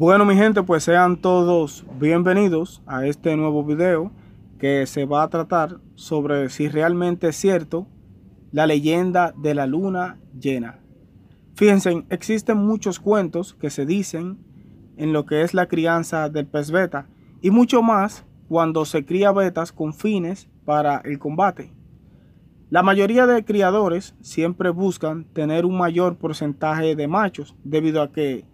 Bueno mi gente, pues sean todos bienvenidos a este nuevo video que se va a tratar sobre si realmente es cierto la leyenda de la luna llena. Fíjense, existen muchos cuentos que se dicen en lo que es la crianza del pez beta y mucho más cuando se cría betas con fines para el combate. La mayoría de criadores siempre buscan tener un mayor porcentaje de machos debido a que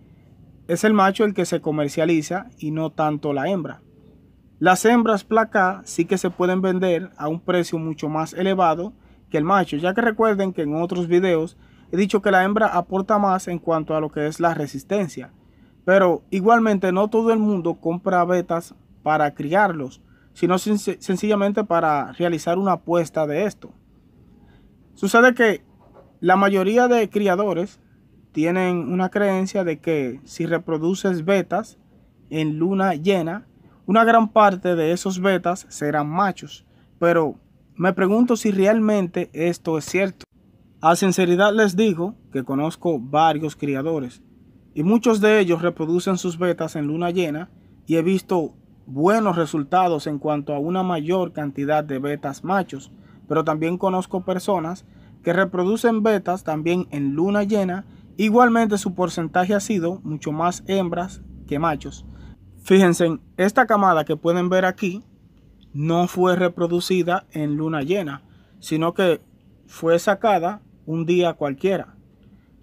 es el macho el que se comercializa y no tanto la hembra. Las hembras placa sí que se pueden vender a un precio mucho más elevado que el macho, ya que recuerden que en otros videos he dicho que la hembra aporta más en cuanto a lo que es la resistencia. Pero igualmente no todo el mundo compra betas para criarlos, sino sencillamente para realizar una apuesta de esto. Sucede que la mayoría de criadores tienen una creencia de que si reproduces betas en luna llena, una gran parte de esos betas serán machos. Pero me pregunto si realmente esto es cierto. A sinceridad les digo que conozco varios criadores y muchos de ellos reproducen sus betas en luna llena y he visto buenos resultados en cuanto a una mayor cantidad de betas machos, pero también conozco personas que reproducen betas también en luna llena Igualmente su porcentaje ha sido mucho más hembras que machos. Fíjense, esta camada que pueden ver aquí no fue reproducida en luna llena, sino que fue sacada un día cualquiera.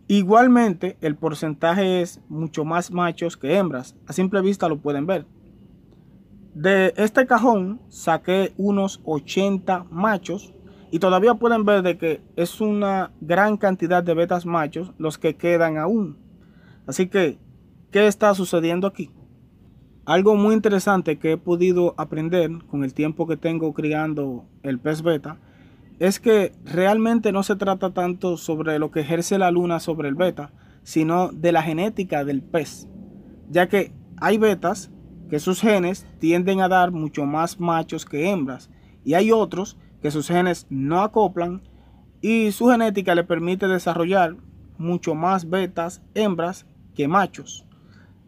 Igualmente, el porcentaje es mucho más machos que hembras. A simple vista lo pueden ver. De este cajón saqué unos 80 machos y todavía pueden ver de que es una gran cantidad de betas machos los que quedan aún. Así que, ¿qué está sucediendo aquí? Algo muy interesante que he podido aprender con el tiempo que tengo criando el pez beta es que realmente no se trata tanto sobre lo que ejerce la luna sobre el beta, sino de la genética del pez, ya que hay betas que sus genes tienden a dar mucho más machos que hembras y hay otros que sus genes no acoplan y su genética le permite desarrollar mucho más betas hembras que machos.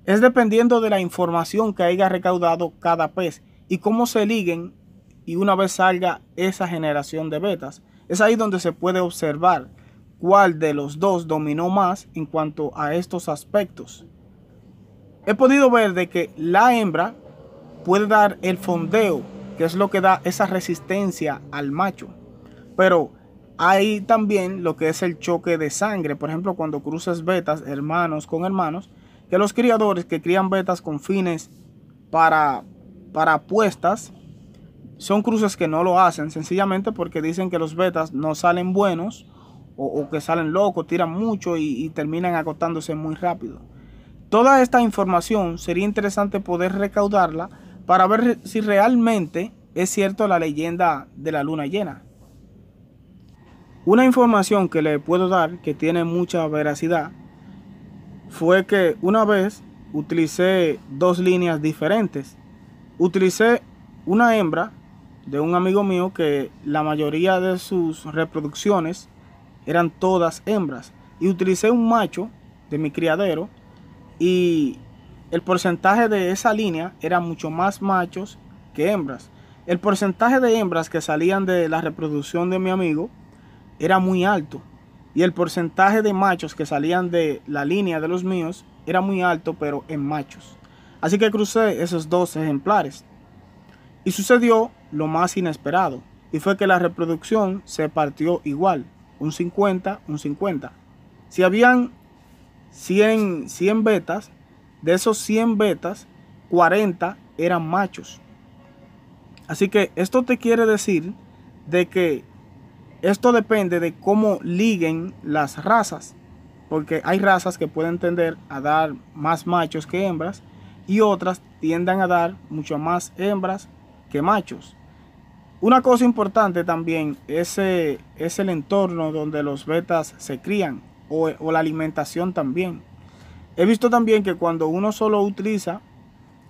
Es dependiendo de la información que haya recaudado cada pez y cómo se liguen y una vez salga esa generación de betas. Es ahí donde se puede observar cuál de los dos dominó más en cuanto a estos aspectos. He podido ver de que la hembra puede dar el fondeo que es lo que da esa resistencia al macho. Pero hay también lo que es el choque de sangre, por ejemplo, cuando cruzas betas, hermanos con hermanos, que los criadores que crían betas con fines para, para apuestas, son cruces que no lo hacen, sencillamente porque dicen que los betas no salen buenos o, que salen locos, tiran mucho y, y terminan agotándose muy rápido. Toda esta información sería interesante poder recaudarla para ver si realmente es cierto la leyenda de la luna llena. Una información que le puedo dar que tiene mucha veracidad fue que una vez utilicé dos líneas diferentes. Utilicé una hembra de un amigo mío que la mayoría de sus reproducciones eran todas hembras y utilicé un macho de mi criadero y el porcentaje de esa línea era mucho más machos que hembras. El porcentaje de hembras que salían de la reproducción de mi amigo era muy alto. Y el porcentaje de machos que salían de la línea de los míos era muy alto, pero en machos. Así que crucé esos dos ejemplares. Y sucedió lo más inesperado. Y fue que la reproducción se partió igual. Un 50, un 50. Si habían 100, 100 betas, de esos 100 betas, 40 eran machos. Así que esto te quiere decir de que esto depende de cómo liguen las razas. Porque hay razas que pueden tender a dar más machos que hembras y otras tienden a dar mucho más hembras que machos. Una cosa importante también es, el entorno donde los betas se crían o la alimentación también. He visto también que cuando uno solo utiliza,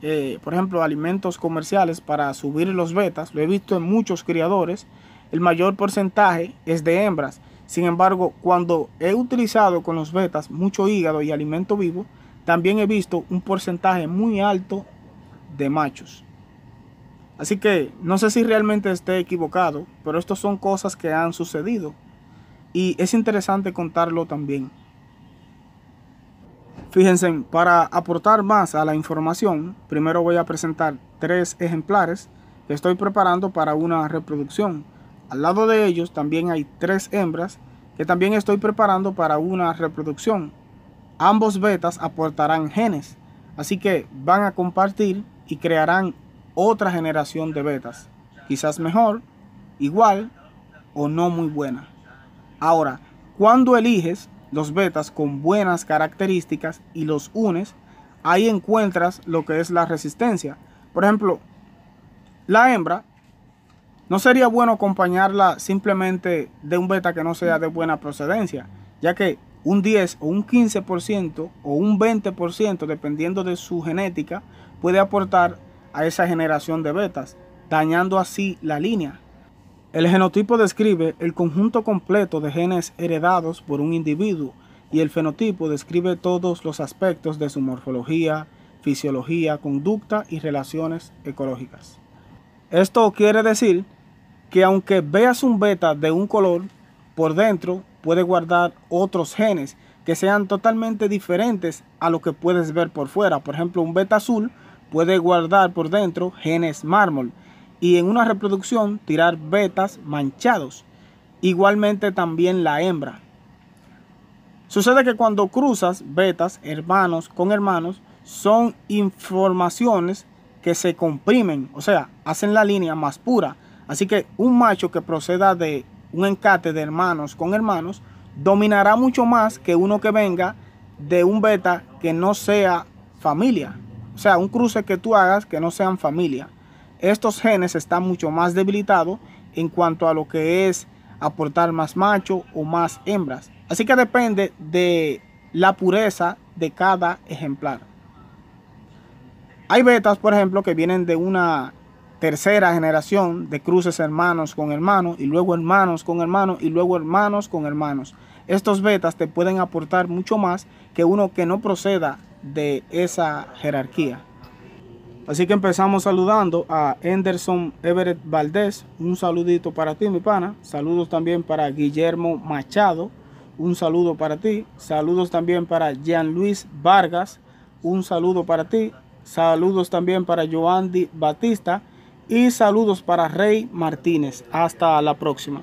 eh, por ejemplo, alimentos comerciales para subir los betas, lo he visto en muchos criadores, el mayor porcentaje es de hembras. Sin embargo, cuando he utilizado con los betas mucho hígado y alimento vivo, también he visto un porcentaje muy alto de machos. Así que no sé si realmente esté equivocado, pero estas son cosas que han sucedido. Y es interesante contarlo también. Fíjense, para aportar más a la información, primero voy a presentar tres ejemplares que estoy preparando para una reproducción. Al lado de ellos también hay tres hembras que también estoy preparando para una reproducción. Ambos betas aportarán genes, así que van a compartir y crearán otra generación de betas, quizás mejor, igual o no muy buena. Ahora, cuando eliges los betas con buenas características y los unes, ahí encuentras lo que es la resistencia. Por ejemplo, la hembra, no sería bueno acompañarla simplemente de un beta que no sea de buena procedencia, ya que un 10 o un 15% o un 20%, dependiendo de su genética, puede aportar a esa generación de betas, dañando así la línea. El genotipo describe el conjunto completo de genes heredados por un individuo y el fenotipo describe todos los aspectos de su morfología, fisiología, conducta y relaciones ecológicas. Esto quiere decir que aunque veas un beta de un color, por dentro puede guardar otros genes que sean totalmente diferentes a lo que puedes ver por fuera. Por ejemplo, un beta azul puede guardar por dentro genes mármol y en una reproducción tirar betas manchados. Igualmente también la hembra. Sucede que cuando cruzas betas, hermanos con hermanos, son informaciones que se comprimen, o sea, hacen la línea más pura. Así que un macho que proceda de un encate de hermanos con hermanos dominará mucho más que uno que venga de un beta que no sea familia. O sea, un cruce que tú hagas que no sean familia estos genes están mucho más debilitados en cuanto a lo que es aportar más macho o más hembras. Así que depende de la pureza de cada ejemplar. Hay betas, por ejemplo, que vienen de una tercera generación de cruces hermanos con hermanos y luego hermanos con hermanos y luego hermanos con hermanos. Estos betas te pueden aportar mucho más que uno que no proceda de esa jerarquía. Así que empezamos saludando a Enderson Everett Valdés. Un saludito para ti, mi pana. Saludos también para Guillermo Machado. Un saludo para ti. Saludos también para Jean Luis Vargas. Un saludo para ti. Saludos también para Joandy Batista. Y saludos para Rey Martínez. Hasta la próxima.